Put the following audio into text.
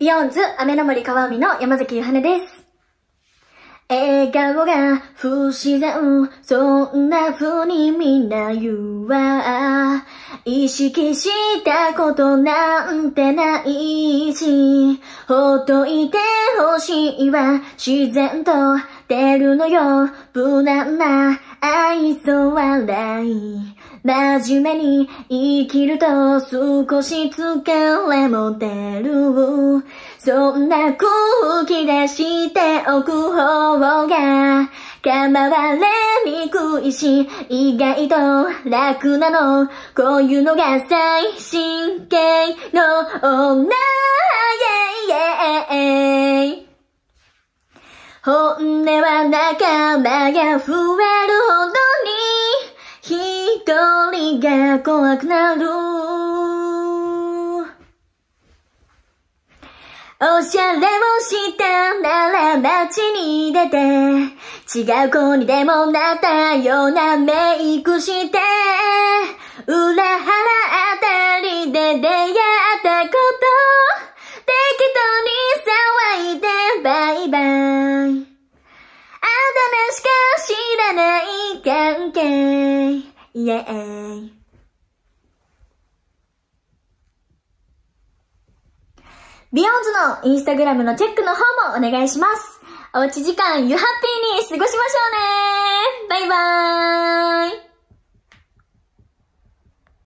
イオンズ、雨の森川海の山崎ゆはねです。笑顔が不自然、そんな風にみんな言うわ。意識したことなんてないし、ほっといてほしいわ。自然と出るのよ、無難な愛想笑い。真面目に生きると少し疲れも出る。そんな空気出しておく方が構われにくいし、意外と楽なの。こういうのが最新系の女、イェイイ本音は仲間が増え一人が怖くなるおしゃれをしたなら街に出て違う子にでもなったようなメイクして裏腹あたりで出会ったこと適当に騒いでバイバイあだ名しか知らない関係イエーイ。ビヨンズのインスタグラムのチェックの方もお願いします。おうち時間、ユハッピーに過ごしましょうねバイバーイ